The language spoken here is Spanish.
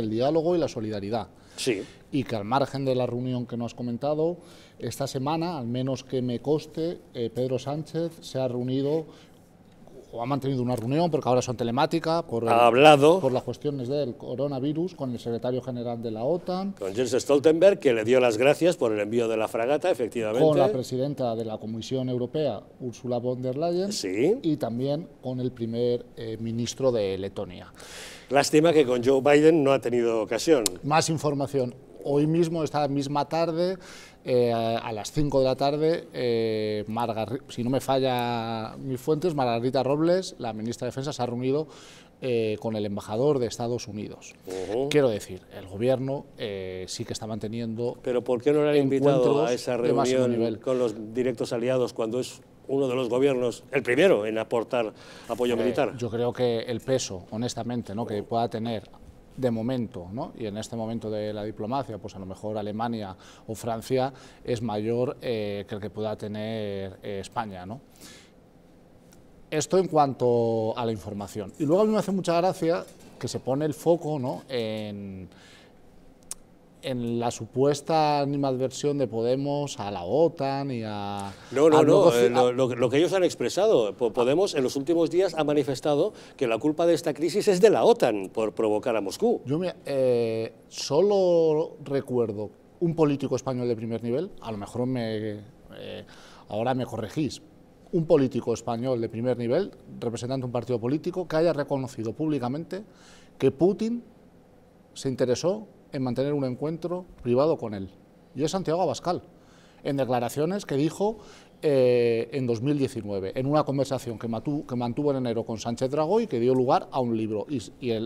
el diálogo y la solidaridad. Sí. Y que al margen de la reunión que nos has comentado, esta semana, al menos que me coste, eh, Pedro Sánchez se ha reunido o ha mantenido una reunión, porque ahora son telemática, por, ha hablado, por las cuestiones del coronavirus con el secretario general de la OTAN. Con Jens Stoltenberg, que le dio las gracias por el envío de la fragata, efectivamente. Con la presidenta de la Comisión Europea, Ursula von der Leyen. Sí. Y también con el primer eh, ministro de Letonia. Lástima que con Joe Biden no ha tenido ocasión. Más información hoy mismo, esta misma tarde, eh, a las 5 de la tarde, eh, si no me falla mis fuentes, Margarita Robles, la ministra de Defensa, se ha reunido eh, con el embajador de Estados Unidos. Quiero decir, el gobierno sí que está manteniendo. Pero ¿por qué no le han invitado a esa reunión con los directos aliados cuando es uno de los gobiernos el primero en aportar apoyo militar? Yo creo que el peso, honestamente, ¿no? que pueda tener de momento, ¿no? y en este momento de la diplomacia, pues a lo mejor Alemania o Francia es mayor eh, que el que pueda tener eh, España. ¿no? Esto en cuanto a la información. Y luego a mí me hace mucha gracia que se pone el foco ¿no? en en la supuesta animadversión de Podemos a la OTAN y a... No, no, no, eh, lo, que ellos han expresado. Podemos en los últimos días ha manifestado que la culpa de esta crisis es de la OTAN por provocar a Moscú. Yo me, eh, solo recuerdo un político español de primer nivel, a lo mejor me, eh, ahora me corregís, un político español de primer nivel, representante de un partido político, que haya reconocido públicamente que Putin se interesó en mantener un encuentro privado con él. Y es Santiago Abascal, en declaraciones que dijo eh, en 2019, en una conversación que, mantuvo en enero con Sánchez Dragó y que dio lugar a un libro. y el,